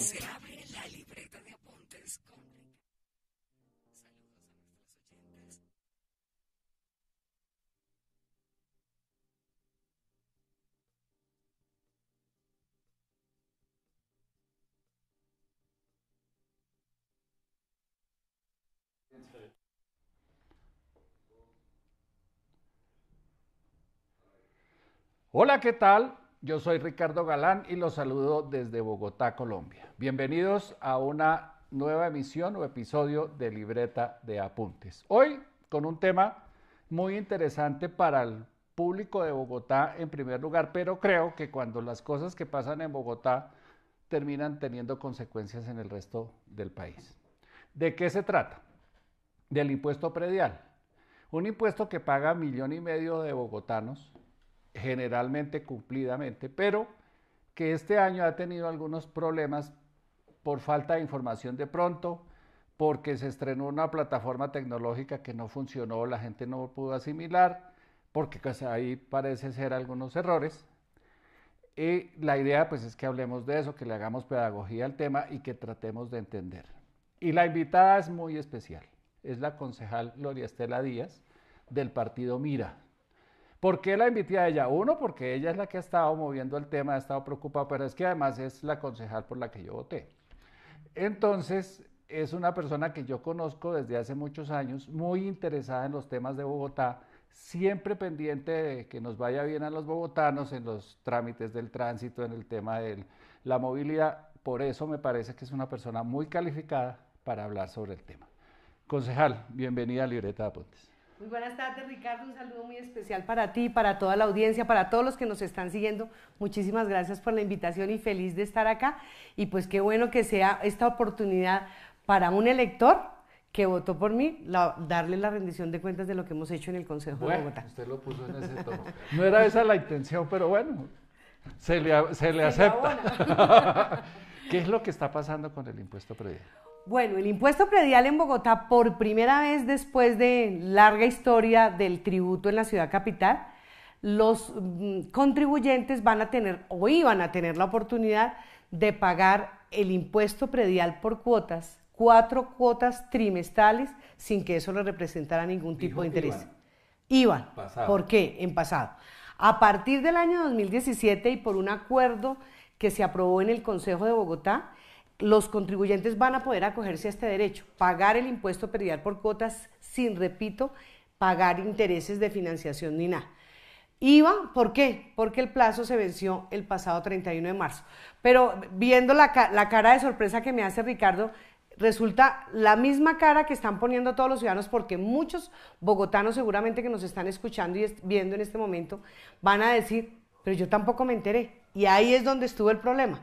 Se Abre la libreta de apuntes con Saludos a nuestros oyentes. Hola, ¿qué tal? Yo soy Ricardo Galán y los saludo desde Bogotá, Colombia. Bienvenidos a una nueva emisión o episodio de Libreta de Apuntes. Hoy con un tema muy interesante para el público de Bogotá en primer lugar, pero creo que cuando las cosas que pasan en Bogotá terminan teniendo consecuencias en el resto del país. ¿De qué se trata? Del impuesto predial. Un impuesto que paga millón y medio de bogotanos generalmente cumplidamente, pero que este año ha tenido algunos problemas por falta de información de pronto, porque se estrenó una plataforma tecnológica que no funcionó, la gente no pudo asimilar, porque pues, ahí parece ser algunos errores. Y la idea pues es que hablemos de eso, que le hagamos pedagogía al tema y que tratemos de entender. Y la invitada es muy especial, es la concejal Gloria Estela Díaz del partido Mira, ¿Por qué la invité a ella? Uno, porque ella es la que ha estado moviendo el tema, ha estado preocupada, pero es que además es la concejal por la que yo voté. Entonces, es una persona que yo conozco desde hace muchos años, muy interesada en los temas de Bogotá, siempre pendiente de que nos vaya bien a los bogotanos en los trámites del tránsito, en el tema de la movilidad. Por eso me parece que es una persona muy calificada para hablar sobre el tema. Concejal, bienvenida a Libreta de Apuntes. Muy buenas tardes, Ricardo. Un saludo muy especial para ti, para toda la audiencia, para todos los que nos están siguiendo. Muchísimas gracias por la invitación y feliz de estar acá. Y pues qué bueno que sea esta oportunidad para un elector que votó por mí, darle la rendición de cuentas de lo que hemos hecho en el Consejo de Bogotá. Usted lo puso en ese tono. No era esa la intención, pero bueno, se le, acepta. ¿Qué es lo que está pasando con el impuesto predial? Bueno, el impuesto predial en Bogotá, por primera vez después de larga historia del tributo en la ciudad capital, los mm, contribuyentes van a tener o iban a tener la oportunidad de pagar el impuesto predial por cuotas, cuatro cuotas trimestrales, sin que eso le representara ningún tipo de interés. Iban. Porque ¿Por qué? En pasado. A partir del año 2017 y por un acuerdo que se aprobó en el Consejo de Bogotá, los contribuyentes van a poder acogerse a este derecho, pagar el impuesto predial por cuotas sin, repito, pagar intereses de financiación ni nada. IVA, ¿por qué? Porque el plazo se venció el pasado 31 de marzo. Pero viendo la, cara de sorpresa que me hace Ricardo, resulta la misma cara que están poniendo todos los ciudadanos porque muchos bogotanos seguramente que nos están escuchando y viendo en este momento van a decir, pero yo tampoco me enteré. Y ahí es donde estuvo el problema.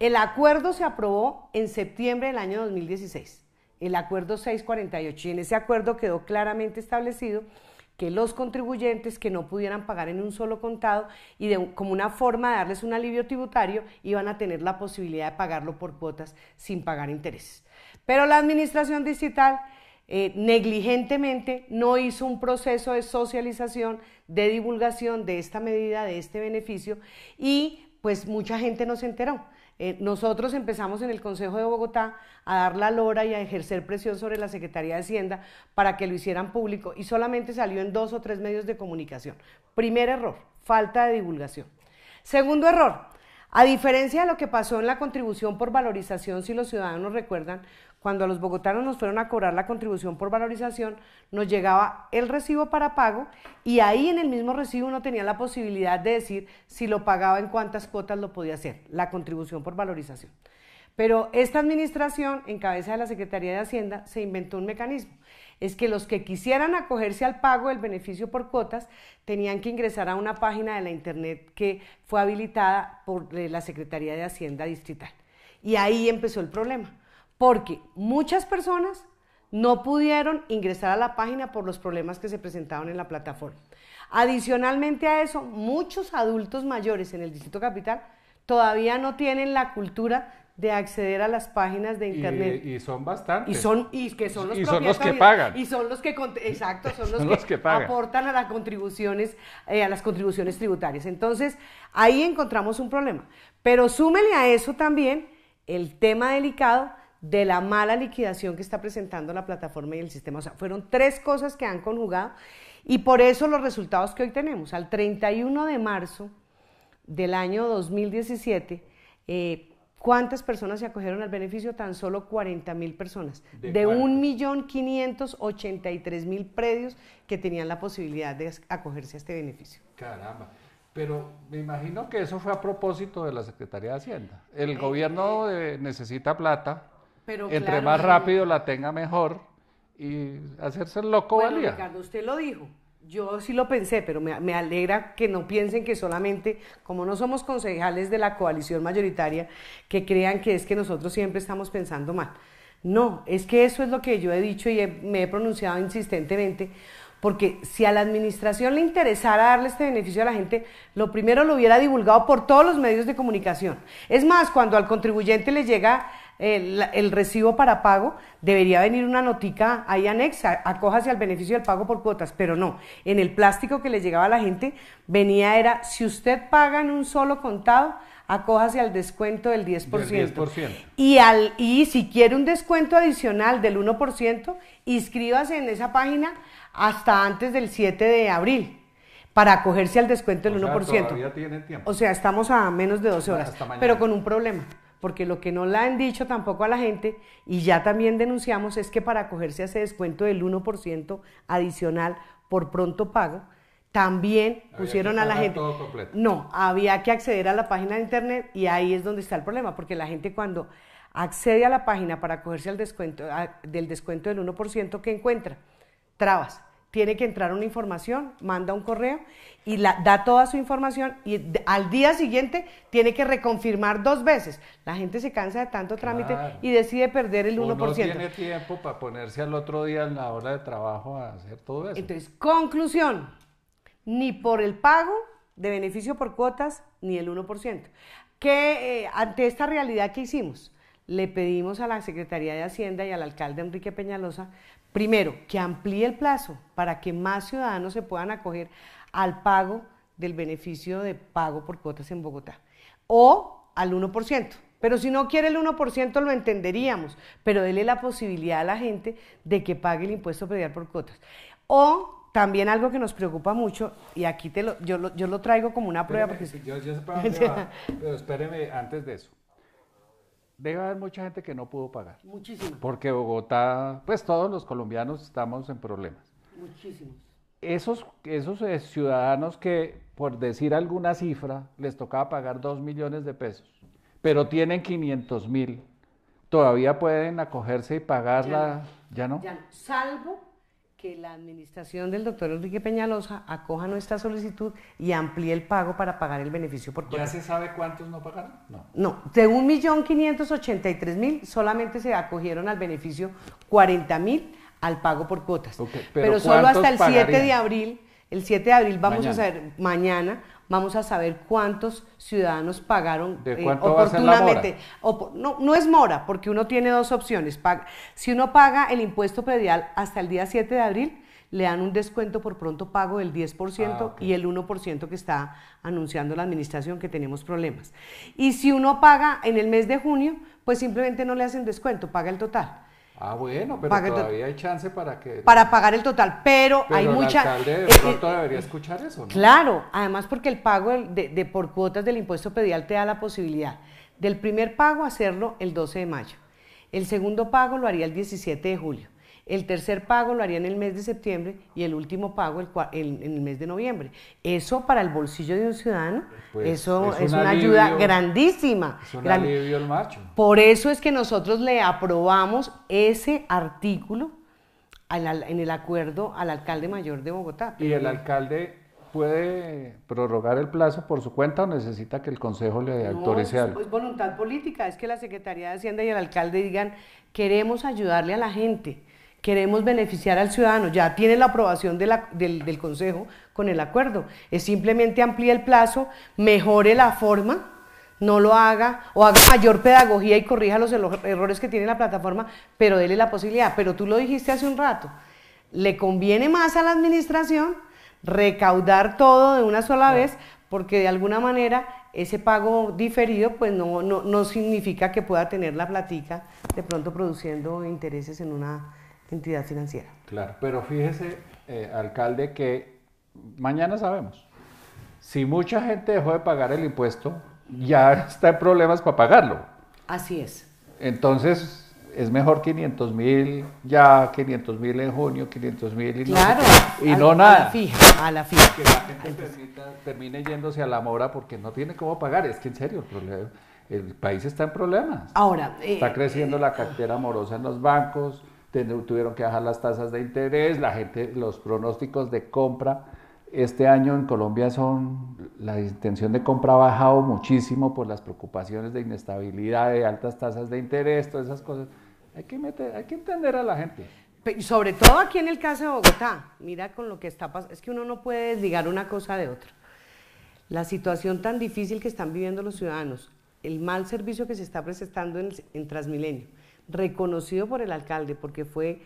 El acuerdo se aprobó en septiembre del año 2016, el acuerdo 648, y en ese acuerdo quedó claramente establecido que los contribuyentes que no pudieran pagar en un solo contado y como una forma de darles un alivio tributario iban a tener la posibilidad de pagarlo por cuotas sin pagar intereses. Pero la administración digital eh, negligentemente no hizo un proceso de socialización, de divulgación de esta medida, de este beneficio y pues mucha gente no se enteró. Eh, nosotros empezamos en el Consejo de Bogotá a dar la lora y a ejercer presión sobre la Secretaría de Hacienda para que lo hicieran público y solamente salió en dos o tres medios de comunicación. Primer error, falta de divulgación. Segundo error, a diferencia de lo que pasó en la contribución por valorización, si los ciudadanos recuerdan, cuando a los bogotanos nos fueron a cobrar la contribución por valorización, nos llegaba el recibo para pago y ahí en el mismo recibo uno tenía la posibilidad de decir si lo pagaba en cuántas cuotas lo podía hacer, la contribución por valorización. Pero esta administración, en cabeza de la Secretaría de Hacienda, se inventó un mecanismo. Es que los que quisieran acogerse al pago del beneficio por cuotas tenían que ingresar a una página de la Internet que fue habilitada por eh, la Secretaría de Hacienda Distrital. Y ahí empezó el problema porque muchas personas no pudieron ingresar a la página por los problemas que se presentaban en la plataforma. Adicionalmente a eso, muchos adultos mayores en el Distrito Capital todavía no tienen la cultura de acceder a las páginas de internet. Y, son bastantes. Y son, y que son los, que pagan. Y son los que, exacto, son los, que, aportan a las contribuciones, eh, a las contribuciones tributarias. Entonces, ahí encontramos un problema. Pero súmele a eso también el tema delicado de la mala liquidación que está presentando la plataforma y el sistema. O sea, fueron tres cosas que han conjugado y por eso los resultados que hoy tenemos. Al 31 de marzo del año 2017, eh, ¿cuántas personas se acogieron al beneficio? Tan solo 40 mil personas, de, 1.583.000 predios que tenían la posibilidad de acogerse a este beneficio. Caramba. Pero me imagino que eso fue a propósito de la Secretaría de Hacienda. El eh, gobierno eh, necesita plata, entre más rápido la tenga mejor y hacerse el loco bueno, Ricardo, usted lo dijo. Yo sí lo pensé, pero me, alegra que no piensen que solamente, como no somos concejales de la coalición mayoritaria, que crean que es que nosotros siempre estamos pensando mal. No, es que eso es lo que yo he dicho y me he pronunciado insistentemente, porque si a la administración le interesara darle este beneficio a la gente, lo primero lo hubiera divulgado por todos los medios de comunicación. Es más, cuando al contribuyente le llega el, recibo para pago, debería venir una notica ahí anexa, acójase al beneficio del pago por cuotas, pero no, en el plástico que le llegaba a la gente venía era, si usted paga en un solo contado, acójase al descuento del 10%. Y, al, y si quiere un descuento adicional del 1%, inscríbase en esa página hasta antes del 7 de abril para acogerse al descuento del 1%. O sea, estamos a menos de 12 horas, pero con un problema porque lo que no le han dicho tampoco a la gente y ya también denunciamos es que para acogerse a ese descuento del 1% adicional por pronto pago, también pusieron a la gente... No, había que acceder a la página de internet y ahí es donde está el problema, porque la gente cuando accede a la página para acogerse al descuento, del descuento del 1% ¿qué encuentra, trabas tiene que entrar una información, manda un correo y da toda su información y al día siguiente tiene que reconfirmar dos veces. La gente se cansa de tanto trámite y decide perder el 1%. No tiene tiempo para ponerse al otro día en la hora de trabajo a hacer todo eso. Entonces, conclusión, ni por el pago de beneficio por cuotas ni el 1%. ¿Qué? Eh, ante esta realidad que hicimos, le pedimos a la Secretaría de Hacienda y al alcalde Enrique Peñalosa Primero, que amplíe el plazo para que más ciudadanos se puedan acoger al pago del beneficio de pago por cuotas en Bogotá o al 1%. Pero si no quiere el 1% lo entenderíamos, pero dele la posibilidad a la gente de que pague el impuesto predial por cuotas. O también algo que nos preocupa mucho, y aquí te yo, lo, traigo como una prueba. porque... Eh, yo, yo, pero espéreme antes de eso debe haber mucha gente que no pudo pagar. Muchísimo. Porque Bogotá, pues todos los colombianos estamos en problemas. Muchísimos. Esos, esos eh, ciudadanos que, por decir alguna cifra, les tocaba pagar dos millones de pesos, pero tienen 500 mil, todavía pueden acogerse y pagarla, ¿ya no? Salvo que la administración del doctor Enrique Peñalosa acoja nuestra solicitud y amplíe el pago para pagar el beneficio por cuotas. ¿Ya se sabe cuántos no pagaron? No. No, de 1.583.000 solamente se acogieron al beneficio 40.000 al pago por cuotas. pero, solo hasta el 7 de abril, el 7 de abril vamos a saber mañana vamos a saber cuántos ciudadanos pagaron eh, oportunamente. No, no, es mora, porque uno tiene dos opciones. si uno paga el impuesto predial hasta el día 7 de abril, le dan un descuento por pronto pago del 10% ah, y el 1% que está anunciando la administración que tenemos problemas. Y si uno paga en el mes de junio, pues simplemente no le hacen descuento, paga el total. Ah, bueno, pero todavía hay chance para que... Para pagar el total, pero, hay el alcalde de pronto debería escuchar eso, ¿no? Claro, además porque el pago por cuotas del impuesto pedial te da la posibilidad del primer pago hacerlo el 12 de mayo, el segundo pago lo haría el 17 de julio, el tercer pago lo haría en el mes de septiembre y el último pago el, en el mes de noviembre. Eso para el bolsillo de un ciudadano, pues, eso es, una ayuda grandísima. macho. Por eso es que nosotros le aprobamos ese artículo en el acuerdo al alcalde mayor de Bogotá. Y el alcalde puede prorrogar el plazo por su cuenta o necesita que el Consejo le autorice no, algo? Es voluntad política, es que la Secretaría de Hacienda y el alcalde digan, queremos ayudarle a la gente, queremos beneficiar al ciudadano, ya tiene la aprobación del, Consejo con el acuerdo, es simplemente amplíe el plazo, mejore la forma, no lo haga, o haga mayor pedagogía y corrija los errores que tiene la plataforma, pero dele la posibilidad. Pero tú lo dijiste hace un rato, le conviene más a la administración recaudar todo de una sola vez, porque de alguna manera ese pago diferido pues no, no, no significa que pueda tener la platica de pronto produciendo intereses en una entidad financiera. Claro, pero fíjese, eh, alcalde, que mañana sabemos. Si mucha gente dejó de pagar el impuesto, ya está en problemas para pagarlo. Así es. Entonces, es mejor 500 mil ya, 500 mil en junio, 500 mil y, claro, no, y no nada. A la fija, a la fija. Que la gente termine yéndose a la mora porque no tiene cómo pagar. Es que en serio, el, país está en problemas. Ahora, está eh, creciendo la cartera morosa en los bancos tuvieron que bajar las tasas de interés, la gente, los pronósticos de compra este año en Colombia son, la intención de compra ha bajado muchísimo por las preocupaciones de inestabilidad, de altas tasas de interés, todas esas cosas. Hay que, hay que entender a la gente. sobre todo aquí en el caso de Bogotá, mira con lo que está pasando, es que uno no puede desligar una cosa de otra. La situación tan difícil que están viviendo los ciudadanos, el mal servicio que se está prestando en Transmilenio, reconocido por el alcalde, porque fue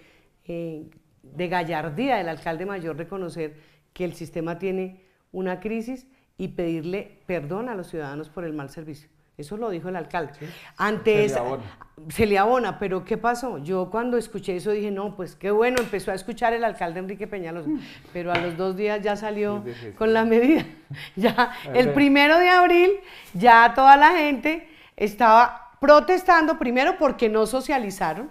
eh, de gallardía el alcalde mayor reconocer que el sistema tiene una crisis y pedirle perdón a los ciudadanos por el mal servicio. Eso lo dijo el alcalde. antes se, le abona. se le abona, pero ¿qué pasó? Yo cuando escuché eso dije, no, pues qué bueno, empezó a escuchar el alcalde Enrique Peñalosa, mm. pero a los dos días ya salió con la medida. ya ah, el primero de abril, ya toda la gente estaba protestando primero porque no socializaron.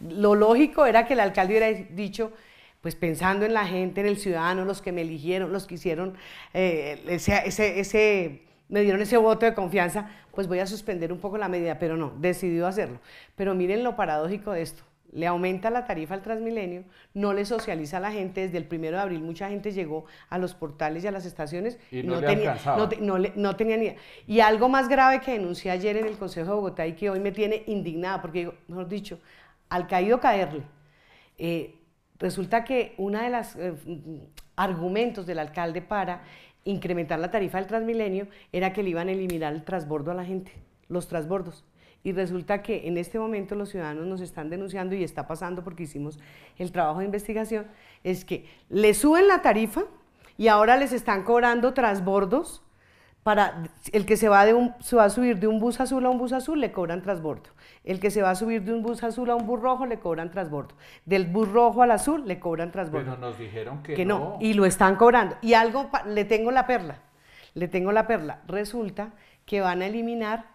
Lo lógico era que el alcalde hubiera dicho, pues pensando en la gente, en el ciudadano, los que me eligieron, los que hicieron eh, ese, ese, me dieron ese voto de confianza, pues voy a suspender un poco la medida, pero no, decidió hacerlo. Pero miren lo paradójico de esto le aumenta la tarifa al Transmilenio, no le socializa a la gente. Desde el primero de abril mucha gente llegó a los portales y a las estaciones y no, tenía, ni idea. Y algo más grave que denuncié ayer en el Consejo de Bogotá y que hoy me tiene indignada, porque digo, mejor dicho, al caído caerle. Eh, resulta que uno de los eh, argumentos del alcalde para incrementar la tarifa del Transmilenio era que le iban a eliminar el transbordo a la gente, los transbordos. Y resulta que en este momento los ciudadanos nos están denunciando y está pasando porque hicimos el trabajo de investigación, es que le suben la tarifa y ahora les están cobrando trasbordos para el que se va, de un, va a subir de un bus azul a un bus azul le cobran trasbordo El que se va a subir de un bus azul a un bus rojo le cobran trasbordo Del bus rojo al azul le cobran trasbordo Pero nos dijeron que, no. no. Y lo están cobrando. Y algo, le tengo la perla, le tengo la perla. Resulta que van a eliminar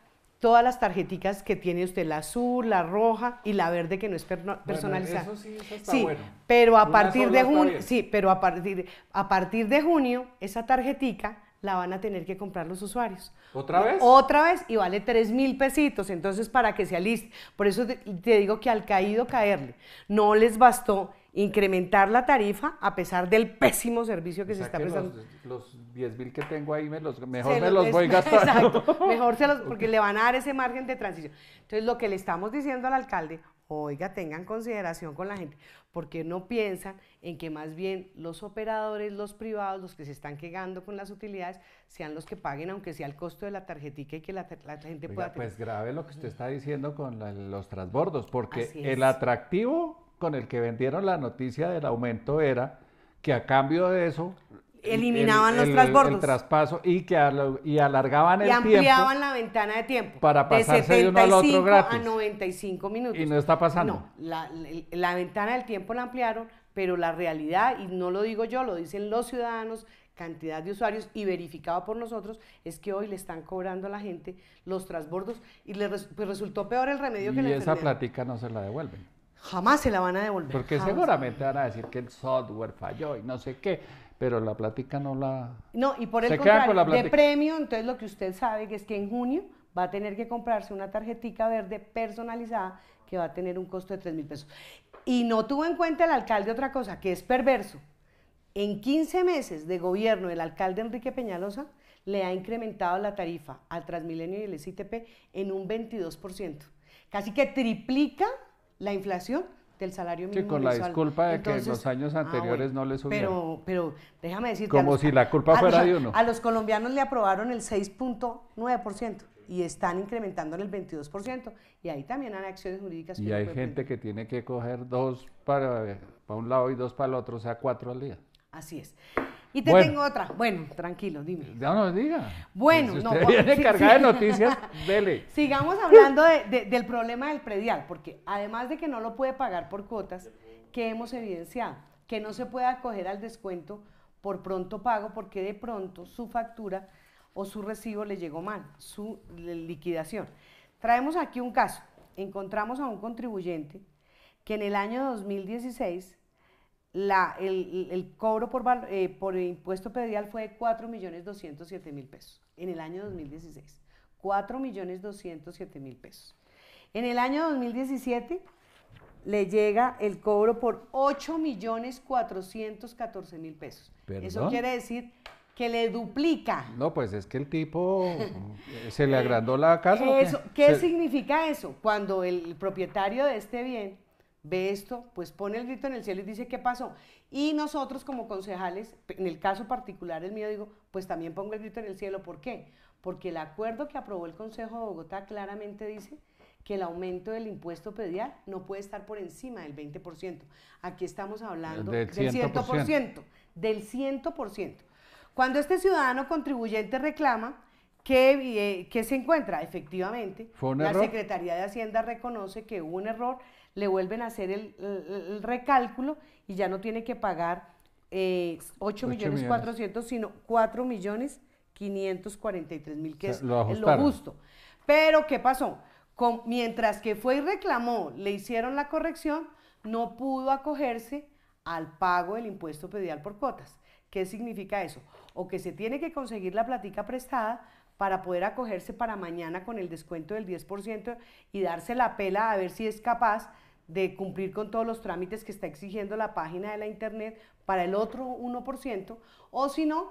todas las tarjeticas que tiene usted, la azul, la roja y la verde que no es personalizada. eso sí, eso está bueno. pero a partir de junio, sí, pero a partir a partir de junio esa tarjetica la van a tener que comprar los usuarios. ¿Otra vez? Otra vez y vale 3 mil pesitos. Entonces, para que se aliste. Por eso te digo que al caído caerle, no les bastó incrementar la tarifa a pesar del pésimo servicio que se está prestando. Los, 10 mil que tengo ahí, los, mejor me los, voy gastando. Exacto, mejor se los, porque le van a dar ese margen de transición. Entonces, lo que le estamos diciendo al alcalde, oiga, tengan consideración con la gente, porque no piensan en que más bien los operadores, los privados, los que se están quedando con las utilidades, sean los que paguen, aunque sea el costo de la tarjetita y que la, gente pueda... Pues grave lo que usted está diciendo con los transbordos, porque el atractivo con el que vendieron la noticia del aumento era que a cambio de eso eliminaban los transbordos. traspaso y que y alargaban el tiempo. Y ampliaban la ventana de tiempo. Para pasarse de, uno al otro gratis. a 95 minutos. Y no está pasando. la, ventana del tiempo la ampliaron, pero la realidad, y no lo digo yo, lo dicen los ciudadanos, cantidad de usuarios y verificado por nosotros, es que hoy le están cobrando a la gente los transbordos y le pues resultó peor el remedio que la Y esa platica plática no se la devuelven jamás se la van a devolver. Porque seguramente van a decir que el software falló y no sé qué, pero la plática no la... No, y por el contrario, de premio, entonces lo que usted sabe es que en junio va a tener que comprarse una tarjetita verde personalizada que va a tener un costo de 3 mil pesos. Y no tuvo en cuenta el alcalde otra cosa, que es perverso. En 15 meses de gobierno, el alcalde Enrique Peñalosa le ha incrementado la tarifa al Transmilenio y el SITP en un 22%. Casi que triplica la inflación del salario mínimo. con la disculpa de que en los años ah, anteriores no le subieron. Pero, pero déjame decirte. Como si la culpa fuera de uno. A los colombianos le aprobaron el 6.9% y están incrementando en el 22%. Y ahí también hay acciones jurídicas. Y hay gente que tiene que coger dos para, para un lado y dos para el otro, o sea, cuatro al día. Así es. Y te tengo otra. Bueno, tranquilo, dime. No nos diga. Bueno, no. viene cargada de noticias, vele Sigamos hablando del problema del predial, porque además de que no lo puede pagar por cuotas, que hemos evidenciado que no se puede acoger al descuento por pronto pago porque de pronto su factura o su recibo le llegó mal, su liquidación. Traemos aquí un caso. Encontramos a un contribuyente que en el año 2016 el, cobro por, eh, impuesto pedial fue de 4.207.000 pesos en el año 2016. 4.207.000 pesos. En el año 2017 le llega el cobro por 8.414.000 pesos. Eso quiere decir que le duplica. No, pues es que el tipo eh, se le agrandó la casa. Eso, ¿Qué significa eso? Cuando el propietario de este bien ve esto, pues pone el grito en el cielo y dice qué pasó. Y nosotros como concejales, en el caso particular el mío, digo, pues también pongo el grito en el cielo. ¿Por qué? Porque el acuerdo que aprobó el Consejo de Bogotá claramente dice que el aumento del impuesto pedial no puede estar por encima del 20%. Aquí estamos hablando del 100%. Del 100%. Cuando este ciudadano contribuyente reclama, ¿Qué, eh, ¿Qué, se encuentra? Efectivamente, la Secretaría de Hacienda reconoce que hubo un error le vuelven a hacer el, recálculo y ya no tiene que pagar eh, 8, millones 400, sino 4 millones 543 mil, que es lo, justo. Pero, ¿qué pasó? mientras que fue y reclamó, le hicieron la corrección, no pudo acogerse al pago del impuesto pedial por cuotas. ¿Qué significa eso? O que se tiene que conseguir la platica prestada para poder acogerse para mañana con el descuento del 10% y darse la pela a ver si es capaz de cumplir con todos los trámites que está exigiendo la página de la internet para el otro 1%, o si no,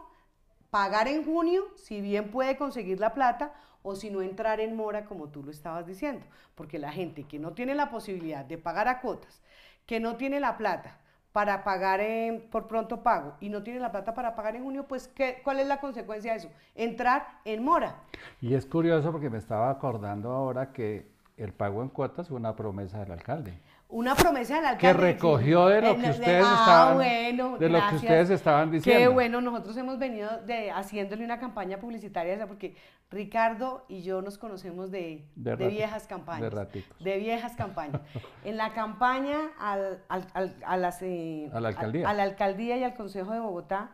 pagar en junio, si bien puede conseguir la plata, o si no entrar en mora, como tú lo estabas diciendo, porque la gente que no tiene la posibilidad de pagar a cuotas, que no tiene la plata para pagar en, por pronto pago y no tiene la plata para pagar en junio, pues ¿qué, ¿cuál es la consecuencia de eso? Entrar en mora. Y es curioso porque me estaba acordando ahora que el pago en cuotas fue una promesa del alcalde. Una promesa del alcalde. Que recogió de lo eh, que ustedes, ah, estaban, de lo que ustedes estaban diciendo. Qué bueno, nosotros hemos venido de, haciéndole una campaña publicitaria porque Ricardo y yo nos conocemos de, viejas campañas. De, viejas campañas. en la campaña al, al, eh, a, la alcaldía. a la alcaldía y al Consejo de Bogotá,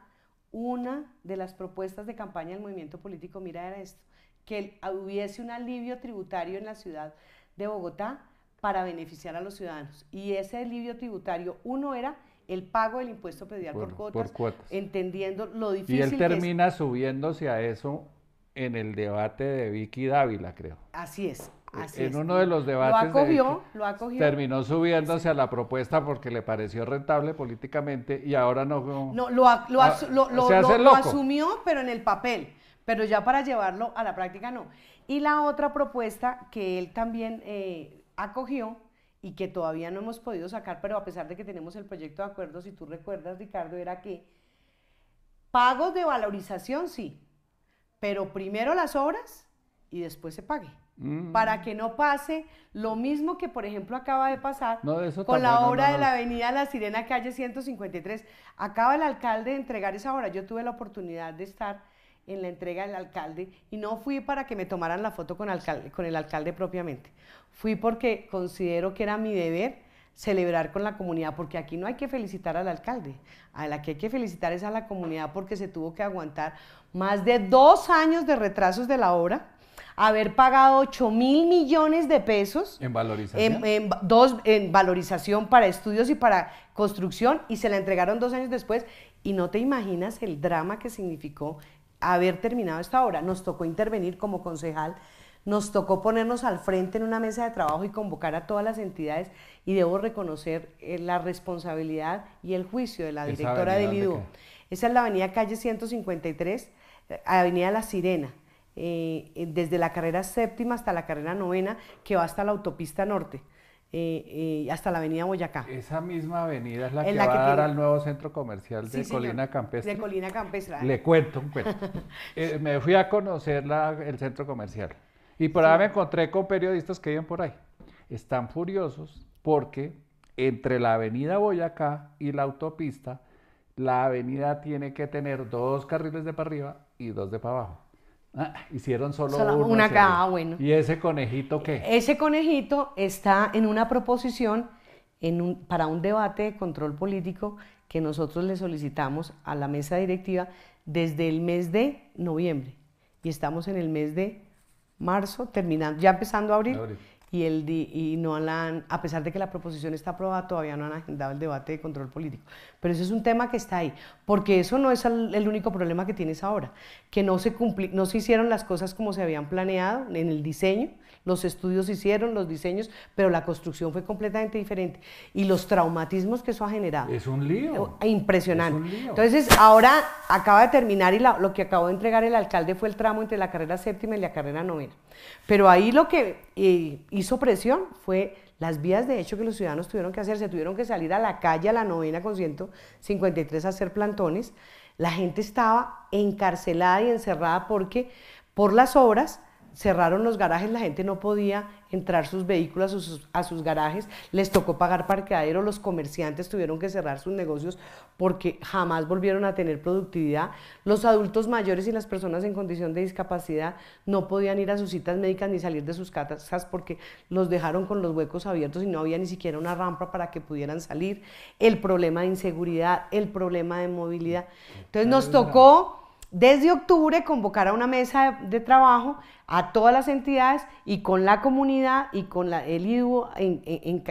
una de las propuestas de campaña del movimiento político, mira, era esto que hubiese un alivio tributario en la ciudad de Bogotá para beneficiar a los ciudadanos. Y ese alivio tributario, uno era el pago del impuesto predial por, cuotas, entendiendo lo difícil. Y él termina subiéndose a eso en el debate de Vicky Dávila, creo. Así es. en uno de los debates. Lo acogió, Terminó subiéndose a la propuesta porque le pareció rentable políticamente y ahora no. No, lo, lo ah, asumió, pero en el papel. Pero ya para llevarlo a la práctica no. Y la otra propuesta que él también eh, acogió y que todavía no hemos podido sacar, pero a pesar de que tenemos el proyecto de acuerdo, si tú recuerdas, Ricardo, era que pagos de valorización, sí, pero primero las obras y después se pague. Mm. Para que no pase lo mismo que, por ejemplo, acaba de pasar con la obra de la avenida La Sirena, calle 153. Acaba el alcalde de entregar esa obra. Yo tuve la oportunidad de estar en la entrega del alcalde y no fui para que me tomaran la foto con, con el alcalde propiamente. Fui porque considero que era mi deber celebrar con la comunidad, porque aquí no hay que felicitar al alcalde, a la que hay que felicitar es a la comunidad porque se tuvo que aguantar más de dos años de retrasos de la obra, haber pagado 8 mil millones de pesos en valorización. dos, en valorización para estudios y para construcción y se la entregaron dos años después y no te imaginas el drama que significó haber terminado esta obra. Nos tocó intervenir como concejal, nos tocó ponernos al frente en una mesa de trabajo y convocar a todas las entidades y debo reconocer eh, la responsabilidad y el juicio de la directora del IDU. Esa es la avenida calle 153, eh, avenida La Sirena. Eh, desde la carrera séptima hasta la carrera novena, que va hasta la autopista norte. Eh, eh, hasta la avenida Boyacá. Esa misma avenida es la que va a dar al nuevo centro comercial de Colina señor, De Colina Le ah. cuento un eh, me fui a conocer el centro comercial y por ahí me encontré con periodistas que viven por ahí. Están furiosos porque entre la avenida Boyacá y la autopista, la avenida tiene que tener dos carriles de para arriba y dos de para abajo. Ah, hicieron solo, una ah, bueno. ¿Y ese conejito qué? Ese conejito está en una proposición en un, para un debate de control político que nosotros le solicitamos a la mesa directiva desde el mes de noviembre. Y estamos en el mes de marzo, terminando, ya empezando a abrir abril y, el, y no han, a pesar de que la proposición está aprobada, todavía no han agendado el debate de control político. Pero ese es un tema que está ahí, porque eso no es el, único problema que tienes ahora, que no se, cumpli, no se hicieron las cosas como se habían planeado en el diseño los estudios hicieron, los diseños, pero la construcción fue completamente diferente. Y los traumatismos que eso ha generado. Es un lío. Oh, impresionante. Entonces, ahora acaba de terminar y lo que acabó de entregar el alcalde fue el tramo entre la carrera séptima y la carrera novena. Pero ahí lo que eh, hizo presión fue las vías de hecho que los ciudadanos tuvieron que hacer, se tuvieron que salir a la calle a la novena con 153 a hacer plantones, la gente estaba encarcelada y encerrada porque por las obras cerraron los garajes, la gente no podía entrar sus vehículos a sus, garajes, les tocó pagar parqueadero, los comerciantes tuvieron que cerrar sus negocios porque jamás volvieron a tener productividad, los adultos mayores y las personas en condición de discapacidad no podían ir a sus citas médicas ni salir de sus casas porque los dejaron con los huecos abiertos y no había ni siquiera una rampa para que pudieran salir, el problema de inseguridad, el problema de movilidad. Entonces nos tocó desde octubre convocar a una mesa de, trabajo a todas las entidades y con la comunidad y con el IDUO en,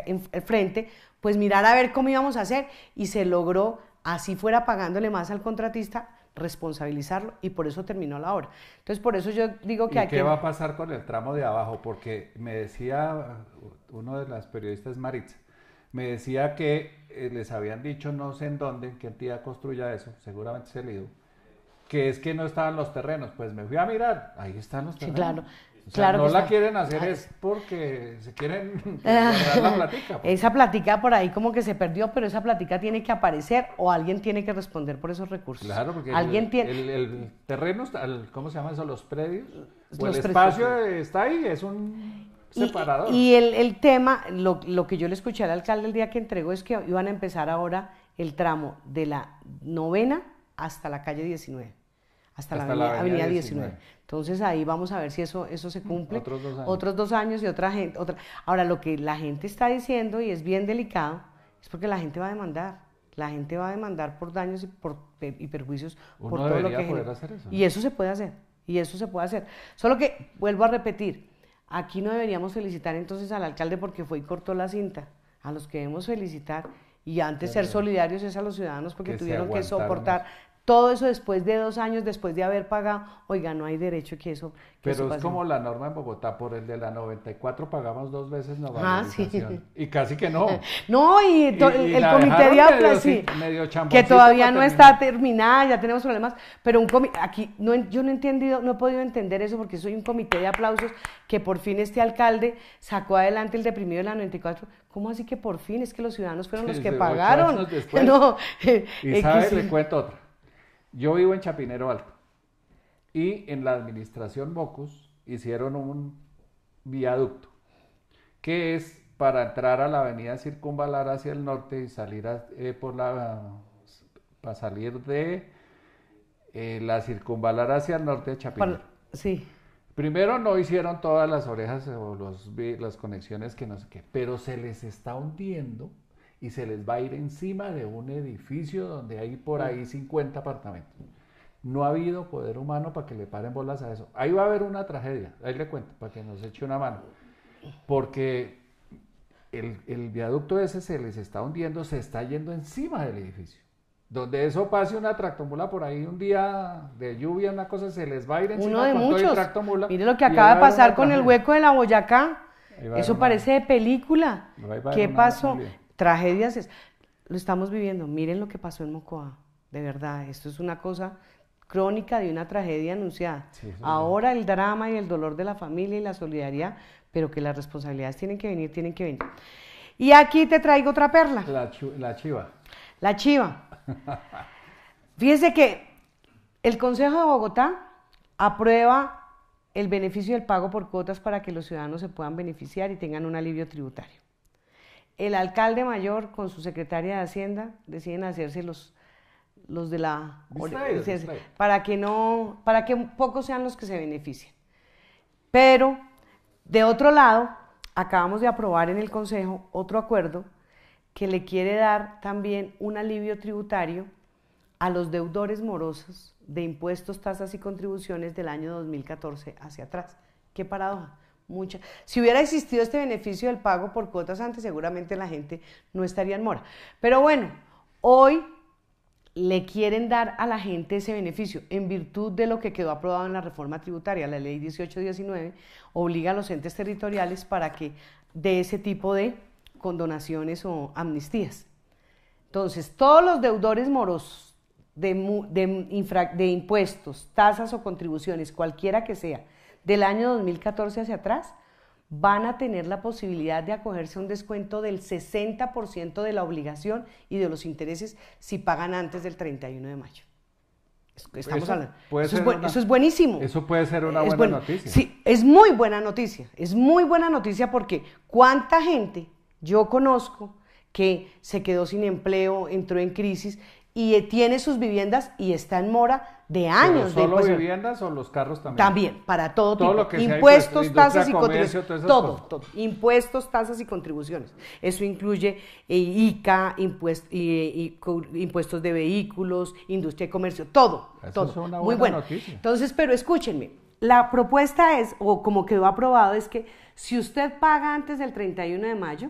frente, pues mirar a ver cómo íbamos a hacer y se logró, así fuera pagándole más al contratista, responsabilizarlo y por eso terminó la obra. Entonces, por eso yo digo que ¿Y ¿Qué va a pasar con el tramo de abajo? Porque me decía uno de las periodistas, Maritza, me decía que eh, les habían dicho no sé en dónde, en qué entidad construya eso, seguramente es el IDU que es que no estaban los terrenos. Pues me fui a mirar, ahí están los terrenos. claro. claro no la quieren hacer es porque se quieren la pues. Esa plática por ahí como que se perdió, pero esa plática tiene que aparecer o alguien tiene que responder por esos recursos. Claro, porque ¿Alguien el, tiene... el, terreno, ¿cómo se llama eso? Los predios. el espacio está ahí, es un separador. Y, el, tema, lo, lo que yo le escuché al alcalde el día que entregó es que iban a empezar ahora el tramo de la novena hasta la calle 19 hasta, la, avenida, 19. Entonces ahí vamos a ver si eso, eso se cumple. Otros dos años. Otros dos años y otra gente. Otra. Ahora, lo que la gente está diciendo, y es bien delicado, es porque la gente va a demandar. La gente va a demandar por daños y, por, perjuicios por todo lo que Y eso se puede hacer. Y eso se puede hacer. Solo que, vuelvo a repetir, aquí no deberíamos felicitar entonces al alcalde porque fue y cortó la cinta. A los que debemos felicitar y antes ser solidarios es a los ciudadanos porque tuvieron que soportar todo eso después de dos años, después de haber pagado, oiga, no hay derecho que eso. Pero es como la norma en Bogotá, por el de la 94 pagamos dos veces no ah, sí. Y casi que no. no, y, el comité de aplausos, que todavía no está terminada, ya tenemos problemas. Pero un aquí no, yo no he entendido, no he podido entender eso porque soy un comité de aplausos que por fin este alcalde sacó adelante el deprimido de la 94. ¿Cómo así que por fin? Es que los ciudadanos fueron los que pagaron. No, y sabe, le cuento otra. Yo vivo en Chapinero Alto y en la administración Bocus hicieron un viaducto que es para entrar a la avenida Circunvalar hacia el norte y salir eh, por la para salir de eh, la Circunvalar hacia el norte de Chapinero. sí. Primero no hicieron todas las orejas o las conexiones que no sé qué, pero se les está hundiendo y se les va a ir encima de un edificio donde hay por ahí 50 apartamentos. No ha habido poder humano para que le paren bolas a eso. Ahí va a haber una tragedia, ahí le cuento, para que nos eche una mano. Porque el, el viaducto ese se les está hundiendo, se está yendo encima del edificio. Donde eso pase una tractomula por ahí un día de lluvia, una cosa, se les va a ir encima de con tractomula. Mire lo que acaba de pasar con el hueco de la Boyacá. Eso parece de película. ¿Qué pasó? tragedias, es, lo estamos viviendo. Miren lo que pasó en Mocoa, de verdad, esto es una cosa crónica de una tragedia anunciada. Ahora el drama y el dolor de la familia y la solidaridad, pero que las responsabilidades tienen que venir, tienen que venir. Y aquí te traigo otra perla. La, la chiva. La chiva. Fíjense que el Consejo de Bogotá aprueba el beneficio del pago por cuotas para que los ciudadanos se puedan beneficiar y tengan un alivio tributario el alcalde mayor con su secretaria de Hacienda deciden hacerse los, los de la para que no para que pocos sean los que se beneficien. Pero de otro lado, acabamos de aprobar en el Consejo otro acuerdo que le quiere dar también un alivio tributario a los deudores morosos de impuestos, tasas y contribuciones del año 2014 hacia atrás. Qué paradoja. Si hubiera existido este beneficio del pago por cuotas antes, seguramente la gente no estaría en mora. Pero bueno, hoy le quieren dar a la gente ese beneficio en virtud de lo que quedó aprobado en la reforma tributaria, la ley 1819 obliga a los entes territoriales para que de ese tipo de condonaciones o amnistías. Entonces, todos los deudores morosos de impuestos, tasas o contribuciones, cualquiera que sea, del año 2014 hacia atrás, van a tener la posibilidad de acogerse a un descuento del 60% de la obligación y de los intereses si pagan antes del 31 de mayo. Estamos eso hablando. Eso es, buenísimo. Eso puede ser una buena noticia. Sí, es muy buena noticia. Es muy buena noticia porque cuánta gente yo conozco que se quedó sin empleo, entró en crisis y eh, tiene sus viviendas y está en mora de años. ¿Solo viviendas o los carros también? También, para todo, todo Lo que Impuestos, tasas y contribuciones. Todo, todo. Impuestos, tasas y contribuciones. Eso incluye eh, ICA, impuestos de vehículos, industria y comercio, todo. todo. Muy bueno. Entonces, pero escúchenme, la propuesta es, o como quedó aprobado, es que si usted paga antes del 31 de mayo,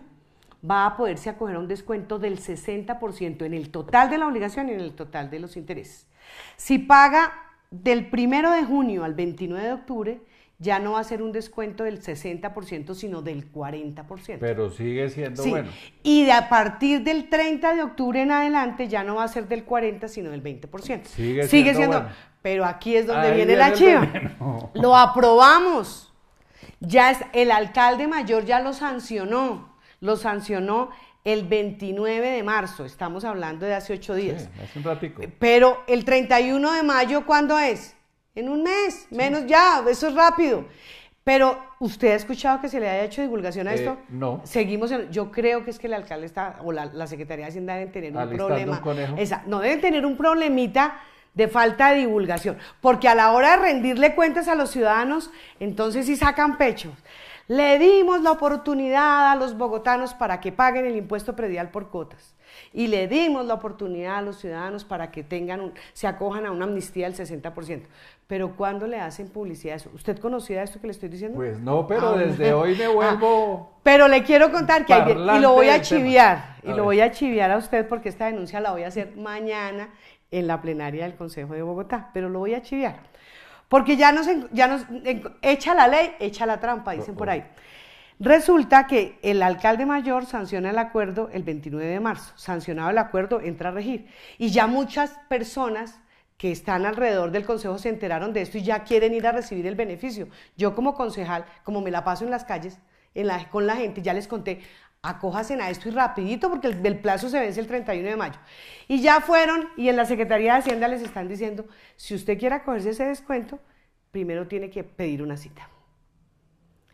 va a poderse acoger a un descuento del 60% en el total de la obligación y en el total de los intereses. Si paga del 1 de junio al 29 de octubre, ya no va a ser un descuento del 60%, sino del 40%. Pero sigue siendo bueno. Y de a partir del 30 de octubre en adelante ya no va a ser del 40, sino del 20%. Sigue, siendo, Pero aquí es donde viene la chiva. Lo aprobamos. Ya es, el alcalde mayor ya lo sancionó. Lo sancionó el 29 de marzo, estamos hablando de hace ocho días. un ratico. Pero el 31 de mayo, ¿cuándo es? En un mes, menos ya, eso es rápido. Pero, ¿usted ha escuchado que se le haya hecho divulgación a eh, esto? No. Seguimos, en, yo creo que es que el alcalde está, o la, Secretaría de Hacienda deben tener un problema. Esa, no, deben tener un problemita de falta de divulgación, porque a la hora de rendirle cuentas a los ciudadanos, entonces sí sacan pecho. Le dimos la oportunidad a los bogotanos para que paguen el impuesto predial por cuotas. Y le dimos la oportunidad a los ciudadanos para que tengan se acojan a una amnistía del 60%. Pero ¿cuándo le hacen publicidad eso? ¿Usted conocía esto que le estoy diciendo? Pues no, pero ah, desde hoy me ah, vuelvo. pero le quiero contar que hay, y lo voy a chiviar. Y lo voy a chiviar a usted porque esta denuncia la voy a hacer mañana en la plenaria del Consejo de Bogotá. Pero lo voy a chiviar. Porque ya nos, echa la ley, echa la trampa, dicen por ahí. Resulta que el alcalde mayor sanciona el acuerdo el 29 de marzo. Sancionado el acuerdo, entra a regir. Y ya muchas personas que están alrededor del consejo se enteraron de esto y ya quieren ir a recibir el beneficio. Yo como concejal, como me la paso en las calles, con la gente, ya les conté, acójasen a esto y rapidito porque el, plazo se vence el 31 de mayo. Y ya fueron y en la Secretaría de Hacienda les están diciendo, si usted quiere acogerse ese descuento, primero tiene que pedir una cita.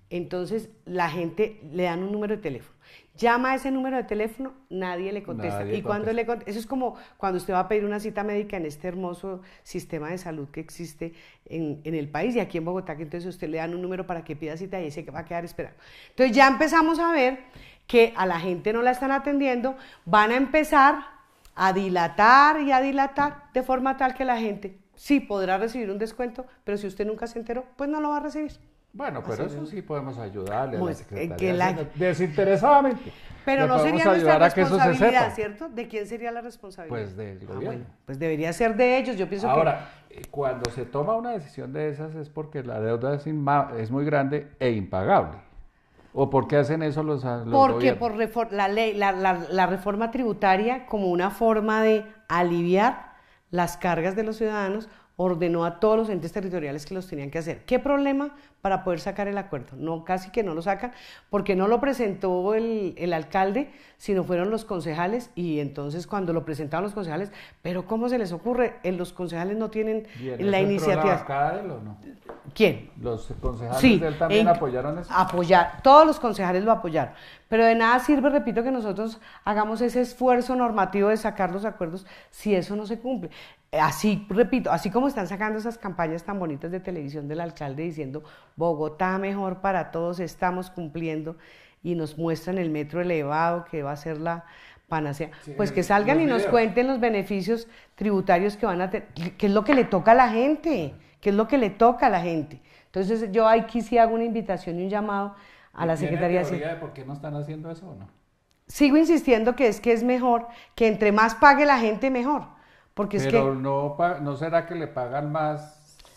Entonces la gente le dan un número de teléfono. Llama a ese número de teléfono, nadie le contesta. y cuando le contesta, eso es como cuando usted va a pedir una cita médica en este hermoso sistema de salud que existe en, el país y aquí en Bogotá, que entonces usted le dan un número para que pida cita y ese que va a quedar esperando. Entonces ya empezamos a ver que a la gente no la están atendiendo, van a empezar a dilatar y a dilatar de forma tal que la gente sí podrá recibir un descuento, pero si usted nunca se enteró, pues no lo va a recibir. Bueno, pero eso sí podemos ayudarle a la pues, Secretaría. Desinteresadamente. Pero no sería nuestra responsabilidad, ¿cierto? ¿De quién sería la responsabilidad? Pues del ah, gobierno. pues debería ser de ellos, yo pienso Ahora, eh, cuando se toma una decisión de esas es porque la deuda es, es muy grande e impagable. ¿O por qué hacen eso los, ah, los Porque por la ley, la, reforma tributaria, como una forma de aliviar las cargas de los ciudadanos, ordenó a todos los entes territoriales que los tenían que hacer. ¿Qué problema? para poder sacar el acuerdo. No, casi que no lo sacan, porque no lo presentó el, alcalde, sino fueron los concejales, y entonces cuando lo presentaron los concejales, pero ¿cómo se les ocurre? Eh, los concejales no tienen la iniciativa. La ¿Quién? Los concejales de él también apoyaron eso. Apoyar, todos los concejales lo apoyaron. Pero de nada sirve, repito, que nosotros hagamos ese esfuerzo normativo de sacar los acuerdos si eso no se cumple. Eh, así, repito, así como están sacando esas campañas tan bonitas de televisión del alcalde diciendo Bogotá mejor para todos, estamos cumpliendo y nos muestran el metro elevado que va a ser la panacea. pues que salgan y nos cuenten los beneficios tributarios que van a tener, que es lo que le toca a la gente, que es lo que le toca a la gente. Entonces yo aquí sí hago una invitación y un llamado a la Secretaría de Hacienda. ¿Por qué no están haciendo eso o no? Sigo insistiendo que es que es mejor, que entre más pague la gente mejor. Porque Pero es que... no, no será que le pagan más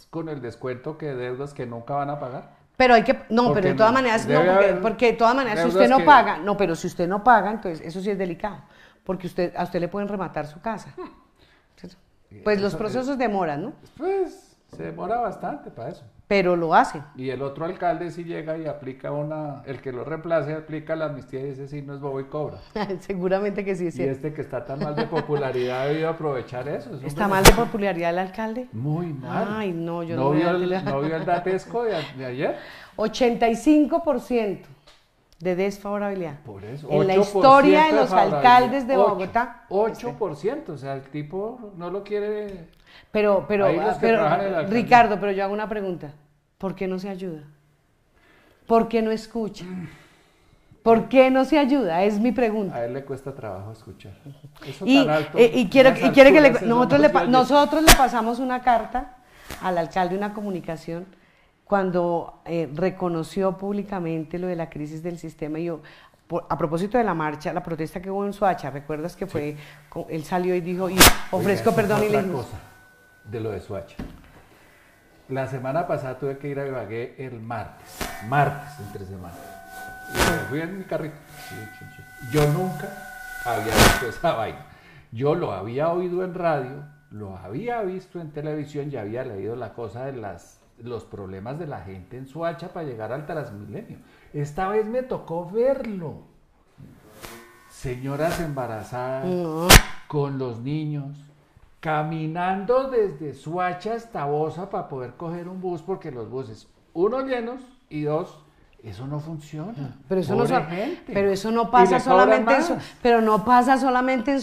con el descuento que deudas que nunca van a pagar. Pero hay que, no, pero de todas maneras, porque, de todas maneras, si usted no paga, no, pero si usted no paga, entonces eso sí es delicado, porque usted, a usted le pueden rematar su casa. Hmm. Pues los procesos demoran, ¿no? Pues se demora bastante para eso pero lo hace. Y el otro alcalde sí llega y aplica una, el que lo reemplace aplica la amnistía y dice sí, no es bobo y cobra. Seguramente que sí es Y este que está tan mal de popularidad ha aprovechar eso. ¿Está mal de popularidad el alcalde? Muy mal. Ay, no, yo no, no vio el, ¿No vio el Datesco de ayer? 85% de desfavorabilidad. Por eso. En la historia de los alcaldes de Bogotá. 8%, o sea, el tipo no lo quiere. Pero, pero, ah, Ricardo, pero yo hago una pregunta. ¿Por qué no se ayuda? ¿Por qué no escucha? ¿Por qué no se ayuda? Es mi pregunta. A él le cuesta trabajo escuchar. Eso y, alto, eh, y, quiero, y quiere que nosotros, le, nosotros le pasamos una carta al alcalde, una comunicación cuando eh, reconoció públicamente lo de la crisis del sistema. Y yo, a propósito de la marcha, la protesta que hubo en Suacha, ¿recuerdas que fue? Él salió y dijo, y ofrezco perdón y le cosa de lo de Suacha. La semana pasada tuve que ir a Ibagué el martes, martes entre semana. Y fui en mi carrito. Yo nunca había visto esa vaina. Yo lo había oído en radio, lo había visto en televisión y había leído la cosa de las los problemas de la gente en Suacha para llegar al Transmilenio. Esta vez me tocó verlo. Señoras embarazadas, con los niños, caminando desde Suacha hasta Bosa para poder coger un bus, porque los buses, uno llenos y dos eso no funciona. Pero eso, no, Pero eso no pasa solamente en, Pero no pasa solamente en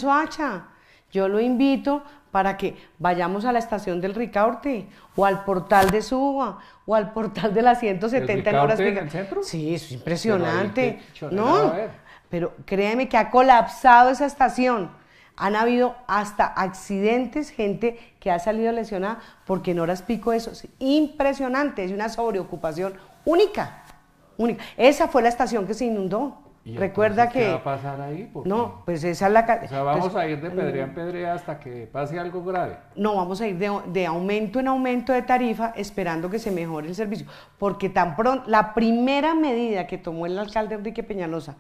Yo lo invito para que vayamos a la estación del Ricaurte o al portal de Suba o al portal de las 170 en horas en Sí, es impresionante. no, pero créeme que ha colapsado esa estación. Han habido hasta accidentes, gente que ha salido lesionada porque en horas pico eso es impresionante, es una sobreocupación única, única. Esa fue la estación que se inundó. Recuerda que. a pasar ahí? No, pues esa es la. O sea, vamos pues, a ir de pedrea en mm. pedrea hasta que pase algo grave. No, vamos a ir de, de aumento en aumento de tarifa esperando que se mejore el servicio. Porque tan pronto. La primera medida que tomó el alcalde Enrique Peñalosa,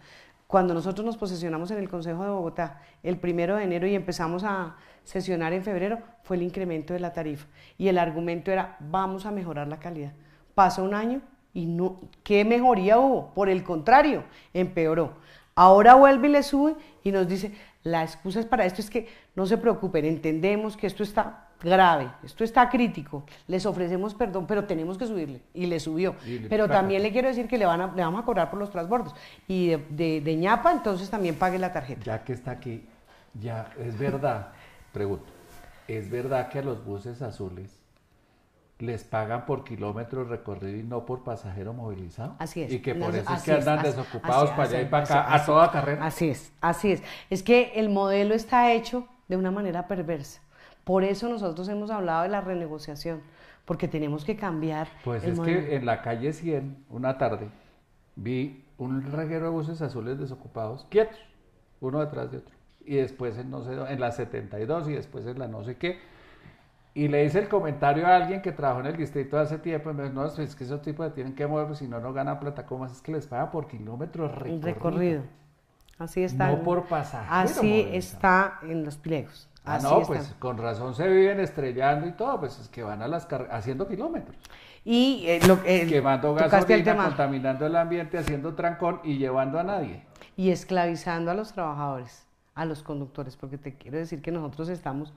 cuando nosotros nos posesionamos en el Consejo de Bogotá el primero de enero y empezamos a sesionar en febrero, fue el incremento de la tarifa. Y el argumento era: vamos a mejorar la calidad. Pasa un año, y no, ¿qué mejoría hubo? Por el contrario, empeoró. Ahora vuelve y le sube y nos dice, la excusa es para esto es que no se preocupen, entendemos que esto está grave, esto está crítico, les ofrecemos perdón, pero tenemos que subirle. Y le subió. pero también le quiero decir que le, van a, le vamos a cobrar por los transbordos. Y de, de, de ñapa, entonces también pague la tarjeta. Ya que está aquí, ya es verdad, pregunto, ¿es verdad que a los buses azules les pagan por kilómetros recorrido y no por pasajero movilizado. Así es. Y que por eso es que andan desocupados para allá y para acá a toda carrera. Así es, así es. Es que el modelo está hecho de una manera perversa. Por eso nosotros hemos hablado de la renegociación, porque tenemos que cambiar. Pues es que en la calle 100, una tarde, vi un reguero de buses azules desocupados, quietos, uno detrás de otro. Y después en, no sé, en la 72 y después en la no sé qué y le hice el comentario a alguien que trabajó en el distrito hace tiempo y me dijo, no, es que esos tipos tienen que mover, pues, si no, no ganan plata. ¿Cómo es que les pagan por kilómetros recorrido? Así está. No por pasar Así está en los pliegos. Ah, no, pues con razón se viven estrellando y todo, pues es que van a las haciendo kilómetros. Y eh, lo, eh, quemando gasolina, contaminando el ambiente, haciendo trancón y llevando a nadie. Y esclavizando a los trabajadores, a los conductores, porque te quiero decir que nosotros estamos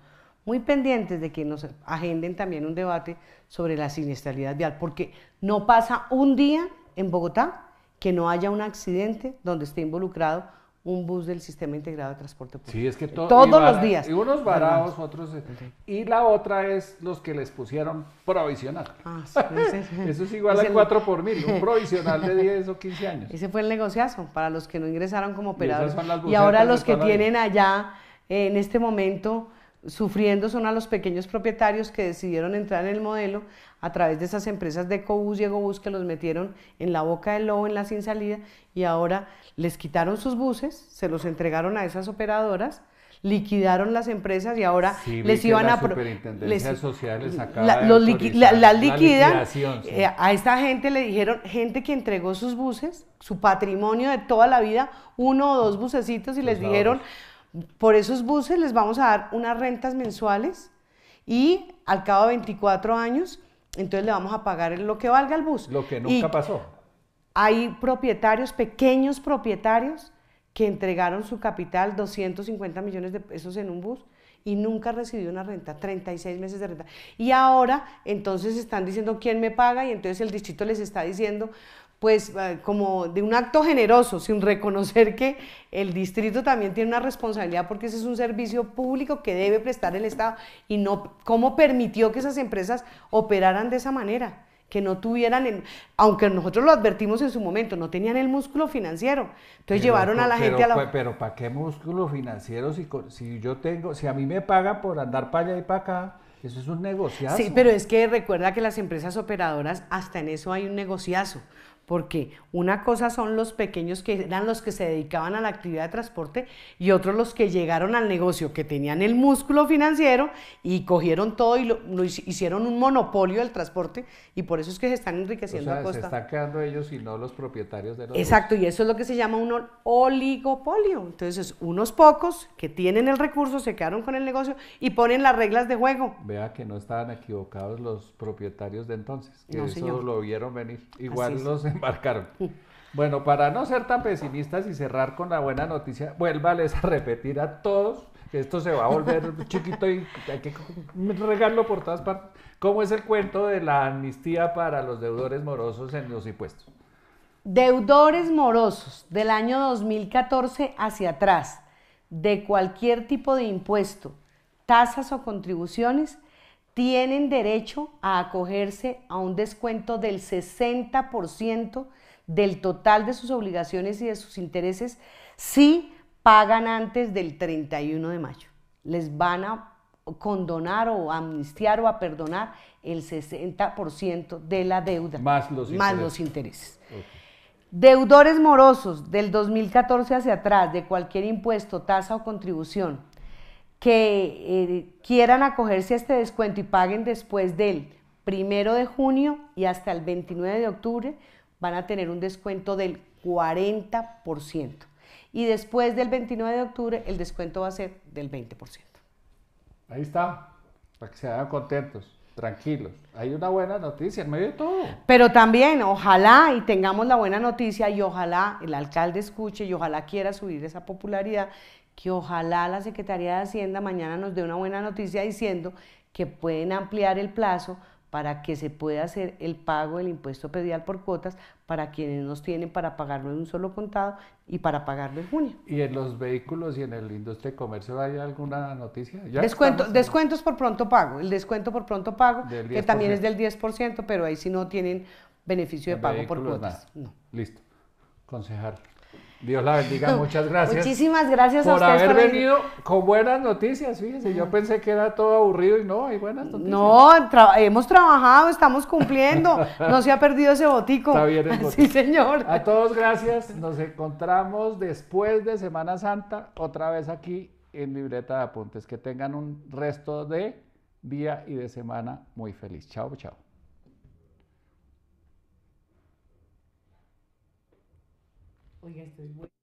muy pendientes de que nos agenden también un debate sobre la siniestralidad vial, porque no pasa un día en Bogotá que no haya un accidente donde esté involucrado un bus del sistema integrado de transporte público. Sí, es que todos los días. Y unos varados, otros. Eh, y la otra es los que les pusieron provisional. Ah, sí, Eso es igual a 4 por mil, un provisional de 10 o 15 años. Ese fue el negociazo para los que no ingresaron como operadores. Y, ahora los que tienen allá en este momento sufriendo son a los pequeños propietarios que decidieron entrar en el modelo a través de esas empresas de Cobus y Bus que los metieron en la boca del lobo, en la sin salida, y ahora les quitaron sus buses, se los entregaron a esas operadoras, liquidaron las empresas y ahora les iban a... Superintendencia les, social la, los las eh, a esta gente le dijeron, gente que entregó sus buses, su patrimonio de toda la vida, uno o dos mm. bucecitos y les dijeron... Por esos buses les vamos a dar unas rentas mensuales y al cabo de 24 años, entonces le vamos a pagar lo que valga el bus. Lo que nunca pasó. Hay propietarios, pequeños propietarios, que entregaron su capital, 250 millones de pesos en un bus, y nunca recibió una renta, 36 meses de renta. Y ahora entonces están diciendo quién me paga y entonces el distrito les está diciendo, pues eh, como de un acto generoso, sin reconocer que el distrito también tiene una responsabilidad porque ese es un servicio público que debe prestar el Estado y no cómo permitió que esas empresas operaran de esa manera que no tuvieran, aunque nosotros lo advertimos en su momento, no tenían el músculo financiero. Entonces llevaron a la gente a la... Pero, ¿para qué músculo financiero si, si yo tengo, si a mí me paga por andar para allá y para acá? Eso es un negociazo. Sí, pero es que recuerda que las empresas operadoras, hasta en eso hay un negociazo porque una cosa son los pequeños que eran los que se dedicaban a la actividad de transporte y otros los que llegaron al negocio, que tenían el músculo financiero y cogieron todo y lo, hicieron un monopolio del transporte y por eso es que se están enriqueciendo o Se están quedando ellos y no los propietarios de los. Exacto, y eso es lo que se llama un oligopolio. Entonces, unos pocos que tienen el recurso se quedaron con el negocio y ponen las reglas de juego. Vea que no estaban equivocados los propietarios de entonces, que eso lo vieron venir. Igual los marcaron. Bueno, para no ser tan pesimistas y cerrar con la buena noticia, vuélvales a repetir a todos que esto se va a volver chiquito y hay que regarlo por todas partes. ¿Cómo es el cuento de la amnistía para los deudores morosos en los impuestos? Deudores morosos del año 2014 hacia atrás, de cualquier tipo de impuesto, tasas o contribuciones, tienen derecho a acogerse a un descuento del 60% del total de sus obligaciones y de sus intereses si pagan antes del 31 de mayo. Les van a condonar o amnistiar o a perdonar el 60% de la deuda. Más los intereses. Deudores morosos del 2014 hacia atrás de cualquier impuesto, tasa o contribución que eh, quieran acogerse a este descuento y paguen después del primero de junio y hasta el 29 de octubre van a tener un descuento del 40%. Y después del 29 de octubre el descuento va a ser del 20%. Ahí está, para que se hagan contentos tranquilos. Hay una buena noticia en medio de todo. Pero también, ojalá y tengamos la buena noticia y ojalá el alcalde escuche y ojalá quiera subir esa popularidad que ojalá la Secretaría de Hacienda mañana nos dé una buena noticia diciendo que pueden ampliar el plazo para que se pueda hacer el pago del impuesto pedial por cuotas para quienes nos tienen para pagarlo en un solo contado y para pagarlo en junio. ¿Y en los vehículos y en el industria de comercio hay alguna noticia? descuentos por pronto pago, el descuento por pronto pago, que también es del 10%, pero ahí sí no tienen beneficio de pago por cuotas. Listo. Concejal. Dios la bendiga, muchas gracias. Muchísimas gracias por a ustedes haber por haber venido con buenas noticias. Fíjense, yo pensé que era todo aburrido y no, hay buenas noticias. No, hemos trabajado, estamos cumpliendo, no se ha perdido ese botico. Está bien, botico. Sí, señor. A todos, gracias. Nos encontramos después de Semana Santa, otra vez aquí en Libreta de Apuntes. Que tengan un resto de día y de semana muy feliz. Chao, chao. Oiga, esto es bueno.